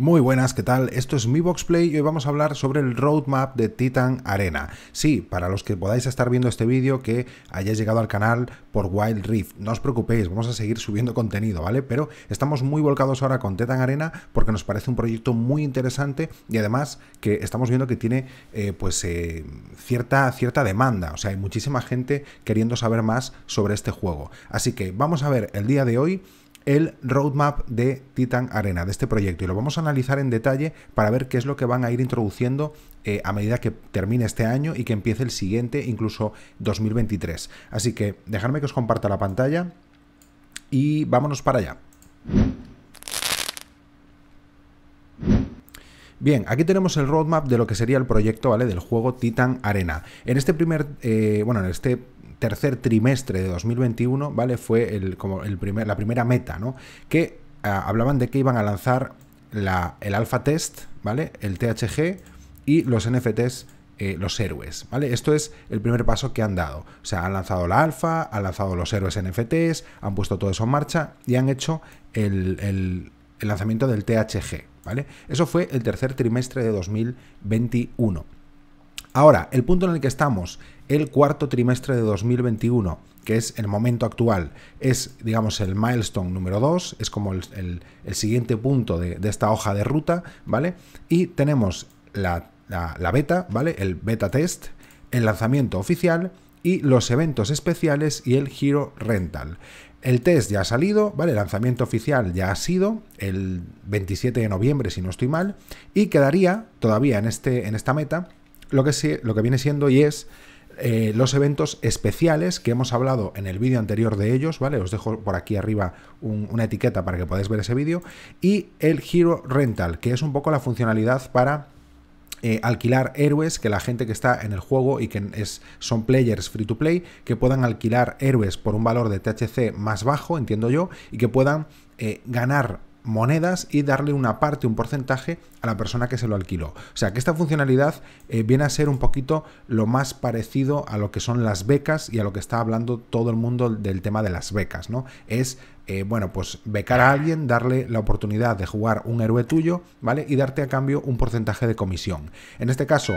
Muy buenas, ¿qué tal? Esto es Mi Box Play y hoy vamos a hablar sobre el roadmap de Titan Arena. Sí, para los que podáis estar viendo este vídeo que hayáis llegado al canal por Wild Rift, no os preocupéis, vamos a seguir subiendo contenido, ¿vale? Pero estamos muy volcados ahora con Titan Arena porque nos parece un proyecto muy interesante y además que estamos viendo que tiene eh, pues eh, cierta, cierta demanda, o sea, hay muchísima gente queriendo saber más sobre este juego. Así que vamos a ver el día de hoy el roadmap de Titan Arena, de este proyecto, y lo vamos a analizar en detalle para ver qué es lo que van a ir introduciendo eh, a medida que termine este año y que empiece el siguiente, incluso 2023. Así que dejadme que os comparta la pantalla y vámonos para allá. Bien, aquí tenemos el roadmap de lo que sería el proyecto, ¿vale? Del juego Titan Arena. En este primer, eh, bueno, en este tercer trimestre de 2021, ¿vale? Fue como el primer, la primera meta, ¿no? Que ah, hablaban de que iban a lanzar la, el alfa test, ¿vale? El THG y los NFTs eh, los héroes, ¿vale? Esto es el primer paso que han dado. O sea, han lanzado la alfa, han lanzado los héroes NFTs, han puesto todo eso en marcha y han hecho el, el lanzamiento del THG, ¿vale? Eso fue el tercer trimestre de 2021. Ahora, el punto en el que estamos el cuarto trimestre de 2021, que es el momento actual. Es, digamos, el milestone número 2, es como el, siguiente punto de, esta hoja de ruta, ¿vale? Y tenemos la, beta, ¿vale? El beta test, el lanzamiento oficial y los eventos especiales y el giro rental. El test ya ha salido, ¿vale? El lanzamiento oficial ya ha sido el 27 de noviembre, si no estoy mal, y quedaría todavía en, este, en esta meta lo que, lo que viene siendo y es eh, los eventos especiales que hemos hablado en el vídeo anterior de ellos, ¿vale? Os dejo por aquí arriba una etiqueta para que podáis ver ese vídeo. Y el Hero Rental, que es un poco la funcionalidad para eh, alquilar héroes que la gente que está en el juego y que es, son players free to play, que puedan alquilar héroes por un valor de THC más bajo, entiendo yo, y que puedan eh, ganar monedas y darle una parte, un porcentaje a la persona que se lo alquiló. O sea que esta funcionalidad eh, viene a ser un poquito lo más parecido a lo que son las becas y a lo que está hablando todo el mundo del tema de las becas, ¿no? Es eh, bueno, pues becar a alguien, darle la oportunidad de jugar un héroe tuyo, ¿vale? Y darte a cambio un porcentaje de comisión. En este caso,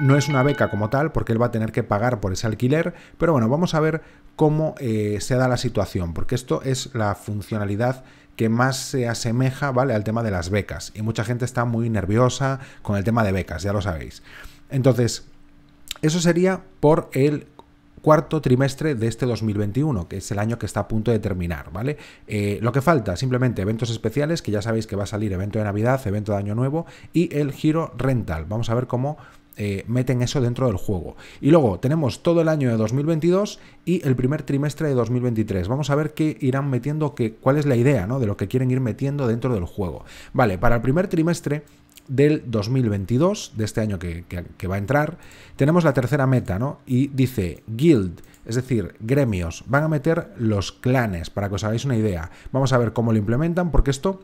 no es una beca como tal, porque él va a tener que pagar por ese alquiler, pero bueno, vamos a ver cómo eh, se da la situación, porque esto es la funcionalidad que más se asemeja, ¿vale?, al tema de las becas. Y mucha gente está muy nerviosa con el tema de becas, ya lo sabéis. Entonces, eso sería por el cuarto trimestre de este 2021, que es el año que está a punto de terminar, ¿vale? Eh, lo que falta, simplemente eventos especiales, que ya sabéis que va a salir evento de Navidad, evento de Año Nuevo, y el giro rental. Vamos a ver cómo eh, meten eso dentro del juego. Y luego tenemos todo el año de 2022 y el primer trimestre de 2023. Vamos a ver qué irán metiendo, que, cuál es la idea ¿no? de lo que quieren ir metiendo dentro del juego. Vale, para el primer trimestre del 2022, de este año que, que va a entrar, tenemos la tercera meta, ¿no? Y dice Guild, es decir, gremios, van a meter los clanes, para que os hagáis una idea. Vamos a ver cómo lo implementan, porque esto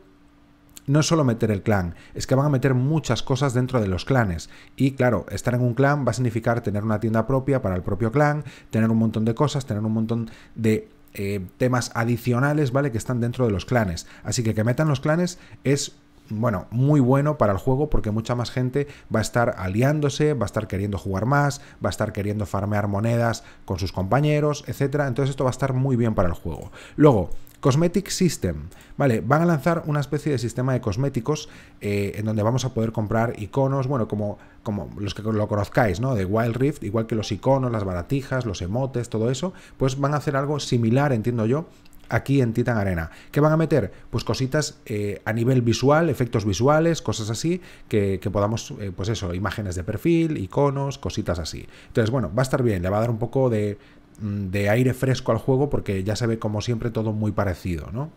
no es solo meter el clan, es que van a meter muchas cosas dentro de los clanes. Y claro, estar en un clan va a significar tener una tienda propia para el propio clan, tener un montón de cosas, tener un montón de eh, temas adicionales, ¿vale? Que están dentro de los clanes. Así que que metan los clanes es bueno, muy bueno para el juego porque mucha más gente va a estar aliándose, va a estar queriendo jugar más, va a estar queriendo farmear monedas con sus compañeros, etc. Entonces esto va a estar muy bien para el juego. Luego, Cosmetic System. Vale, van a lanzar una especie de sistema de cosméticos eh, en donde vamos a poder comprar iconos, bueno, como, como los que lo conozcáis, ¿no? De Wild Rift, igual que los iconos, las baratijas, los emotes, todo eso, pues van a hacer algo similar, entiendo yo, aquí en Titan Arena. ¿Qué van a meter? Pues cositas eh, a nivel visual, efectos visuales, cosas así, que, que podamos, eh, pues eso, imágenes de perfil, iconos, cositas así. Entonces, bueno, va a estar bien, le va a dar un poco de, Mm, de aire fresco al juego porque ya se ve como siempre todo muy parecido, ¿no?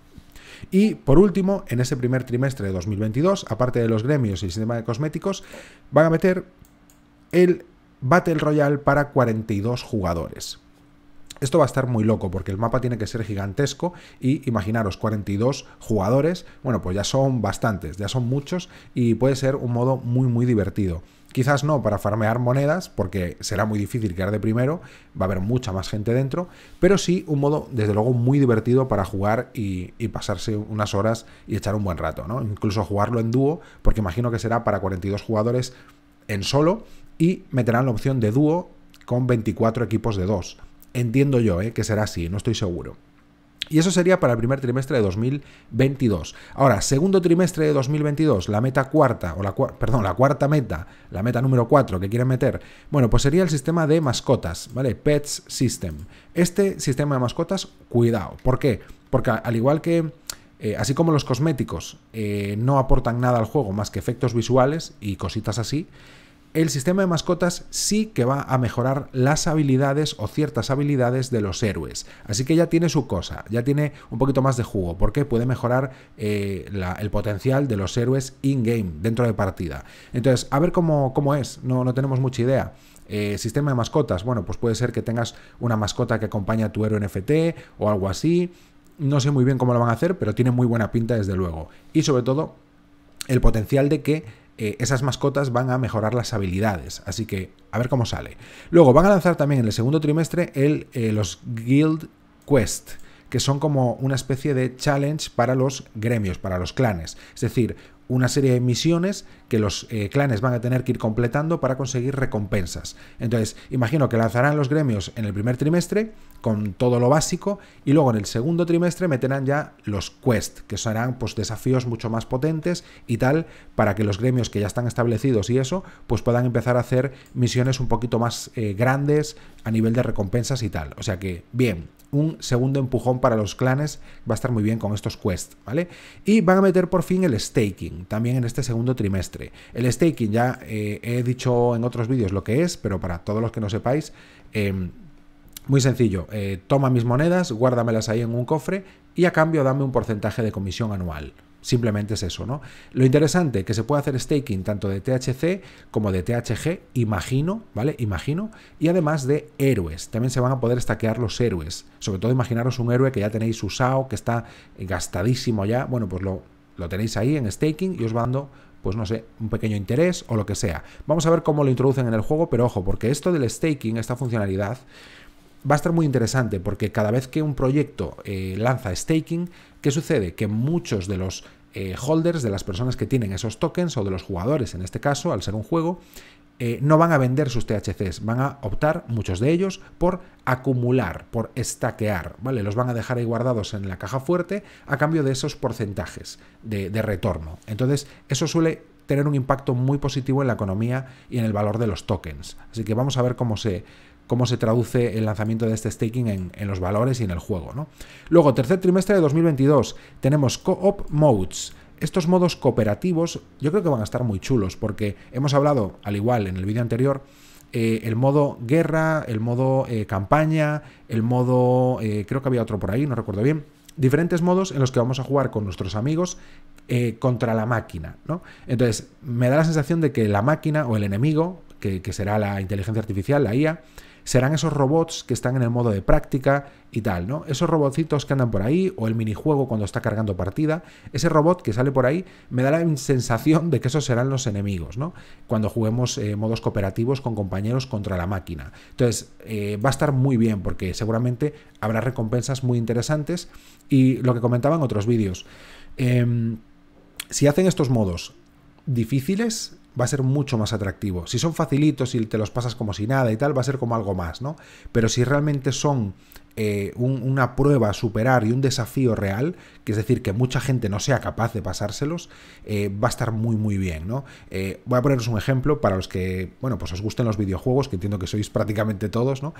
Y por último, en ese primer trimestre de 2022, aparte de los gremios y el sistema de cosméticos, van a meter el Battle Royale para 42 jugadores. Esto va a estar muy loco porque el mapa tiene que ser gigantesco y imaginaros 42 jugadores, bueno pues ya son bastantes, ya son muchos y puede ser un modo muy muy divertido. Quizás no para farmear monedas, porque será muy difícil quedar de primero, va a haber mucha más gente dentro, pero sí un modo, desde luego, muy divertido para jugar y, pasarse unas horas y echar un buen rato, ¿no? Incluso jugarlo en dúo, porque imagino que será para 42 jugadores en solo y meterán la opción de dúo con 24 equipos de dos. Entiendo yo ¿eh? que será así, no estoy seguro. Y eso sería para el primer trimestre de 2022. Ahora, segundo trimestre de 2022, la meta cuarta, o la perdón, la cuarta meta, la meta número 4 que quieren meter, bueno, pues sería el sistema de mascotas, ¿vale? Pets System. Este sistema de mascotas, cuidado. ¿Por qué? Porque al igual que... Eh, así como los cosméticos eh, no aportan nada al juego más que efectos visuales y cositas así, el sistema de mascotas sí que va a mejorar las habilidades o ciertas habilidades de los héroes. Así que ya tiene su cosa, ya tiene un poquito más de jugo, porque puede mejorar eh, el potencial de los héroes in-game, dentro de partida. Entonces, a ver cómo, cómo es, no, no tenemos mucha idea. Eh, sistema de mascotas, bueno, pues puede ser que tengas una mascota que acompaña a tu héroe NFT o algo así. No sé muy bien cómo lo van a hacer, pero tiene muy buena pinta desde luego. Y sobre todo, el potencial de que eh, esas mascotas van a mejorar las habilidades. Así que a ver cómo sale. Luego van a lanzar también en el segundo trimestre el, eh, los Guild Quest que son como una especie de challenge para los gremios, para los clanes. Es decir, una serie de misiones que los eh, clanes van a tener que ir completando para conseguir recompensas. Entonces, imagino que lanzarán los gremios en el primer trimestre con todo lo básico y luego en el segundo trimestre meterán ya los quest, que serán pues desafíos mucho más potentes y tal para que los gremios que ya están establecidos y eso pues puedan empezar a hacer misiones un poquito más eh, grandes a nivel de recompensas y tal. O sea que bien, un segundo empujón para los clanes va a estar muy bien con estos quests, ¿vale? Y van a meter por fin el staking también en este segundo trimestre. El staking ya eh, he dicho en otros vídeos lo que es, pero para todos los que no sepáis, em, muy sencillo, eh, toma mis monedas, guárdamelas ahí en un cofre y a cambio dame un porcentaje de comisión anual. Simplemente es eso, ¿no? Lo interesante que se puede hacer staking tanto de THC como de THG, imagino, ¿vale? Imagino. Y además de héroes. También se van a poder stackear los héroes. Sobre todo imaginaros un héroe que ya tenéis usado, que está gastadísimo ya. Bueno, pues lo, lo tenéis ahí en staking y os va dando pues no sé, un pequeño interés o lo que sea. Vamos a ver cómo lo introducen en el juego, pero ojo, porque esto del staking, esta funcionalidad, va a estar muy interesante porque cada vez que un proyecto eh, lanza staking, ¿qué sucede? Que muchos de los eh, holders, de las personas que tienen esos tokens o de los jugadores en este caso, al ser un juego, eh, no van a vender sus THCs, van a optar muchos de ellos por acumular, por estaquear, ¿vale? Los van a dejar ahí guardados en la caja fuerte a cambio de esos porcentajes de retorno. Entonces, eso suele tener un impacto muy positivo en la economía y en el valor de los tokens. Así que vamos a ver cómo se, cómo se traduce el lanzamiento de este staking en, los valores y en el juego. ¿no? Luego, tercer trimestre de 2022, tenemos Co-op Modes. Estos modos cooperativos yo creo que van a estar muy chulos porque hemos hablado, al igual en el vídeo anterior, eh, el modo guerra, el modo eh, campaña, el modo... Eh, creo que había otro por ahí, no recuerdo bien diferentes modos en los que vamos a jugar con nuestros amigos contra la máquina, ¿no? Entonces, me da la sensación de que la máquina o el enemigo, que, que será la inteligencia artificial, la IA, serán esos robots que están en el modo de práctica y tal, ¿no? Esos robotitos que andan por ahí, o el minijuego cuando está cargando partida, ese robot que sale por ahí, me da la sensación de que esos serán los enemigos, ¿no? Cuando juguemos eh, modos cooperativos con compañeros contra la máquina. Entonces, eh, va a estar muy bien, porque seguramente habrá recompensas muy interesantes. Y lo que comentaba en otros vídeos. Em, si hacen estos modos difíciles, va a ser mucho más atractivo. Si son facilitos y te los pasas como si nada y tal, va a ser como algo más, ¿no? Pero si realmente son eh, una prueba a superar y un desafío real, que es decir, que mucha gente no sea capaz de pasárselos, eh, va a estar muy, muy bien, ¿no? Eh, voy a poneros un ejemplo para los que, bueno, pues os gusten los videojuegos, que entiendo que sois prácticamente todos, ¿no?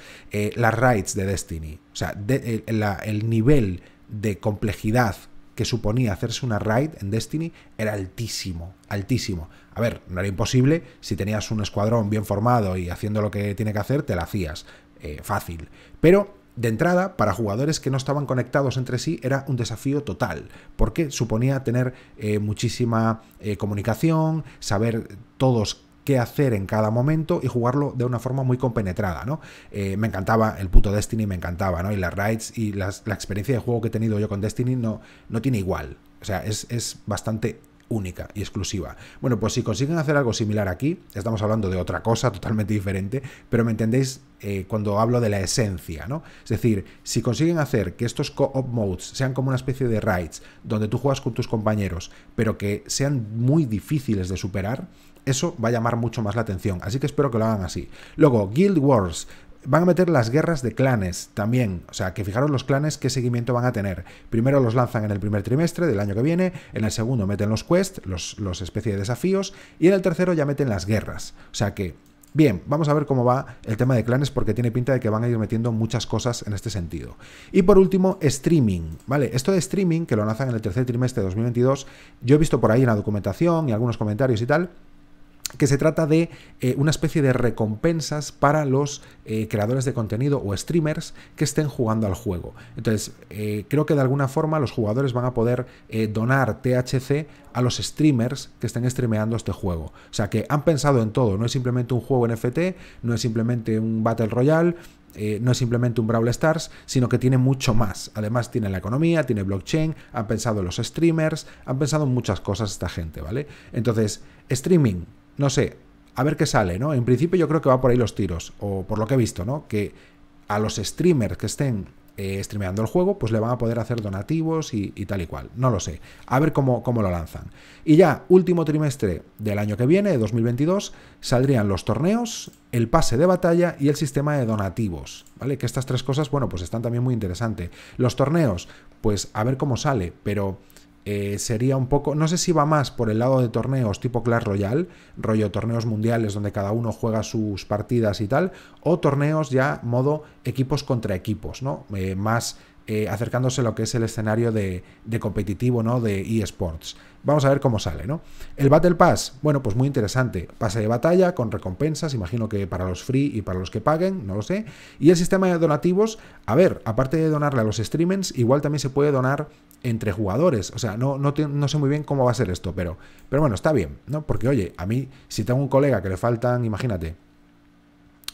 las raids de Destiny. O sea, el, el nivel de complejidad que suponía hacerse una raid en Destiny era altísimo, altísimo. A ver, no era imposible, si tenías un escuadrón bien formado y haciendo lo que tiene que hacer, te la hacías. Eh, fácil. Pero de entrada, para jugadores que no estaban conectados entre sí, era un desafío total, porque suponía tener eh, muchísima eh, comunicación, saber todos qué hacer en cada momento y jugarlo de una forma muy compenetrada, ¿no? me encantaba el puto Destiny, me encantaba, ¿no? Y las raids y la experiencia de juego que he tenido yo con Destiny no, no tiene igual. O sea, es, es bastante única y exclusiva. Bueno, pues si consiguen hacer algo similar aquí, estamos hablando de otra cosa totalmente diferente, pero me entendéis eh, cuando hablo de la esencia, ¿no? Es decir, si consiguen hacer que estos co-op modes sean como una especie de raids, donde tú juegas con tus compañeros, pero que sean muy difíciles de superar, eso va a llamar mucho más la atención, así que espero que lo hagan así. Luego, Guild Wars, Van a meter las guerras de clanes también. O sea, que fijaros los clanes qué seguimiento van a tener. Primero los lanzan en el primer trimestre del año que viene, en el segundo meten los quests, los, especies especie de desafíos, y en el tercero ya meten las guerras. O sea que, bien, vamos a ver cómo va el tema de clanes porque tiene pinta de que van a ir metiendo muchas cosas en este sentido. Y por último, streaming, ¿vale? Esto de streaming, que lo lanzan en el tercer trimestre de 2022, yo he visto por ahí en la documentación y algunos comentarios y tal, que se trata de eh, una especie de recompensas para los eh, creadores de contenido o streamers que estén jugando al juego. Entonces, eh, creo que de alguna forma los jugadores van a poder donar THC a los streamers que estén streameando este juego. O sea que han pensado en todo, no es simplemente un juego NFT, no es simplemente un Battle Royale, no es simplemente un Brawl Stars, sino que tiene mucho más. Además tiene la economía, tiene blockchain, han pensado en los streamers, han pensado en muchas cosas esta gente, ¿vale? Entonces, streaming, no sé, a ver qué sale, ¿no? En principio yo creo que va por ahí los tiros, o por lo que he visto, ¿no? Que a los streamers que estén eh, streameando el juego, pues le van a poder hacer donativos y, tal y cual. No lo sé. A ver cómo, cómo lo lanzan. Y ya, último trimestre del año que viene, de 2022, saldrían los torneos, el pase de batalla y el sistema de donativos. ¿Vale? Que estas tres cosas, bueno, pues están también muy interesantes. Los torneos, pues a ver cómo sale, pero eh, sería un poco, no sé si va más por el lado de torneos tipo Clash Royale, rollo torneos mundiales donde cada uno juega sus partidas y tal, o torneos ya modo equipos contra equipos, ¿no? Eh, más eh, acercándose a lo que es el escenario de, competitivo, ¿no? De eSports. Vamos a ver cómo sale, ¿no? El Battle Pass, bueno, pues muy interesante. Pase de batalla con recompensas, imagino que para los free y para los que paguen, no lo sé. Y el sistema de donativos, a ver, aparte de donarle a los streamers, igual también se puede donar entre jugadores. O sea, no, no, no sé muy bien cómo va a ser esto, pero, pero bueno, está bien, ¿no? Porque oye, a mí, si tengo un colega que le faltan, imagínate,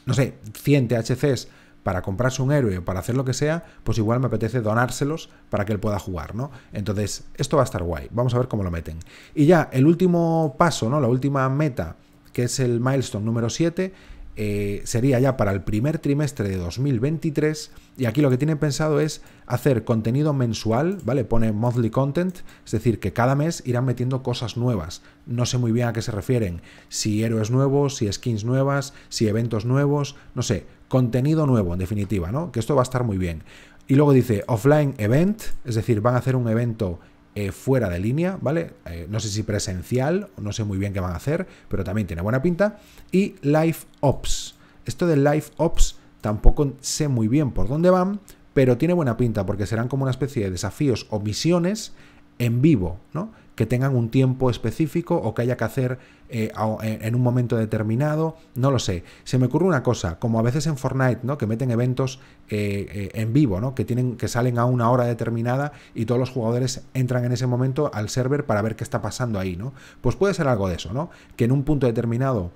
no sé, 100 THCs para comprarse un héroe o para hacer lo que sea, pues igual me apetece donárselos para que él pueda jugar, ¿no? Entonces, esto va a estar guay. Vamos a ver cómo lo meten. Y ya, el último paso, ¿no? La última meta, que es el milestone número 7, eh, sería ya para el primer trimestre de 2023 y aquí lo que tienen pensado es hacer contenido mensual, ¿vale? Pone monthly content, es decir, que cada mes irán metiendo cosas nuevas. No sé muy bien a qué se refieren, si héroes nuevos, si skins nuevas, si eventos nuevos, no sé, contenido nuevo en definitiva, ¿no? Que esto va a estar muy bien. Y luego dice offline event, es decir, van a hacer un evento eh, fuera de línea, ¿vale? Eh, no sé si presencial, no sé muy bien qué van a hacer, pero también tiene buena pinta. Y Live Ops. Esto de Live Ops tampoco sé muy bien por dónde van, pero tiene buena pinta porque serán como una especie de desafíos o misiones en vivo, ¿no? que tengan un tiempo específico o que haya que hacer eh, eh, en un momento determinado, no lo sé. Se me ocurre una cosa, como a veces en Fortnite, ¿no? Que meten eventos eh, en vivo, ¿no? Que, tienen, que salen a una hora determinada y todos los jugadores entran en ese momento al server para ver qué está pasando ahí, ¿no? Pues puede ser algo de eso, ¿no? Que en un punto determinado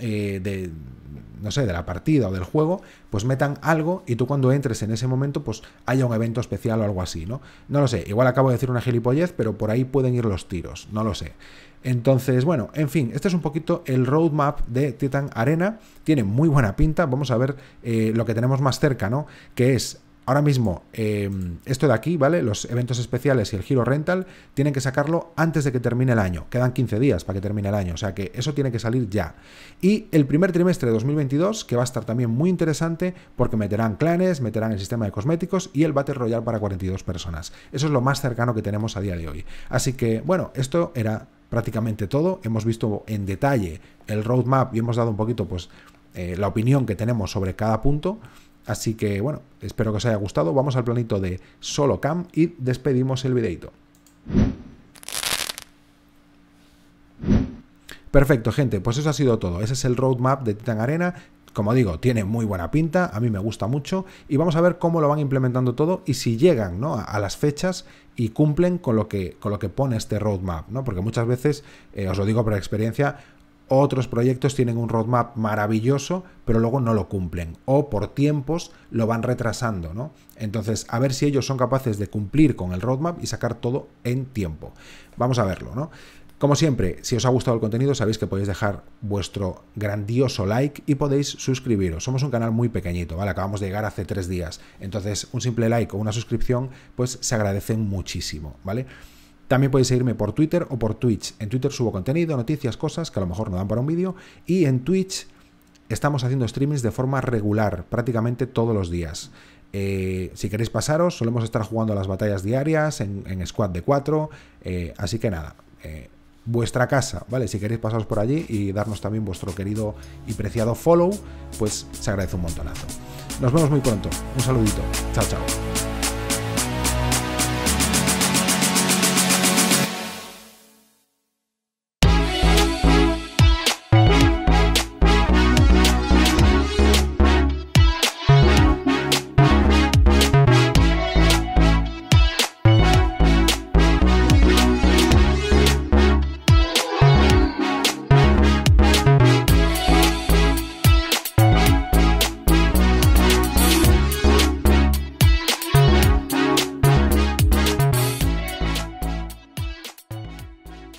eh, de, no sé, de la partida o del juego, pues metan algo y tú cuando entres en ese momento, pues haya un evento especial o algo así, ¿no? No lo sé, igual acabo de decir una gilipollez, pero por ahí pueden ir los tiros, no lo sé. Entonces, bueno, en fin, este es un poquito el roadmap de Titan Arena. Tiene muy buena pinta. Vamos a ver eh, lo que tenemos más cerca, ¿no? Que es Ahora mismo, eh, esto de aquí, ¿vale? Los eventos especiales y el giro rental tienen que sacarlo antes de que termine el año. Quedan 15 días para que termine el año, o sea que eso tiene que salir ya. Y el primer trimestre de 2022, que va a estar también muy interesante porque meterán clanes, meterán el sistema de cosméticos y el Battle Royale para 42 personas. Eso es lo más cercano que tenemos a día de hoy. Así que, bueno, esto era prácticamente todo. Hemos visto en detalle el roadmap y hemos dado un poquito, pues, eh, la opinión que tenemos sobre cada punto. Así que bueno, espero que os haya gustado. Vamos al planito de solo cam y despedimos el videito. Perfecto, gente, pues eso ha sido todo. Ese es el roadmap de Titan Arena. Como digo, tiene muy buena pinta, a mí me gusta mucho y vamos a ver cómo lo van implementando todo y si llegan ¿no? a, las fechas y cumplen con lo que, con lo que pone este roadmap, ¿no? Porque muchas veces, eh, os lo digo por experiencia, otros proyectos tienen un roadmap maravilloso, pero luego no lo cumplen o por tiempos lo van retrasando, ¿no? Entonces, a ver si ellos son capaces de cumplir con el roadmap y sacar todo en tiempo. Vamos a verlo, ¿no? Como siempre, si os ha gustado el contenido, sabéis que podéis dejar vuestro grandioso like y podéis suscribiros. Somos un canal muy pequeñito, ¿vale? Acabamos de llegar hace tres días. Entonces, un simple like o una suscripción, pues se agradecen muchísimo, ¿vale? También podéis seguirme por Twitter o por Twitch. En Twitter subo contenido, noticias, cosas que a lo mejor no dan para un vídeo. Y en Twitch estamos haciendo streamings de forma regular, prácticamente todos los días. Eh, si queréis pasaros, solemos estar jugando las batallas diarias en, squad de 4. Eh, así que nada, eh, vuestra casa, ¿vale? Si queréis pasaros por allí y darnos también vuestro querido y preciado follow, pues se agradece un montonazo. Nos vemos muy pronto. Un saludito. Chao, chao.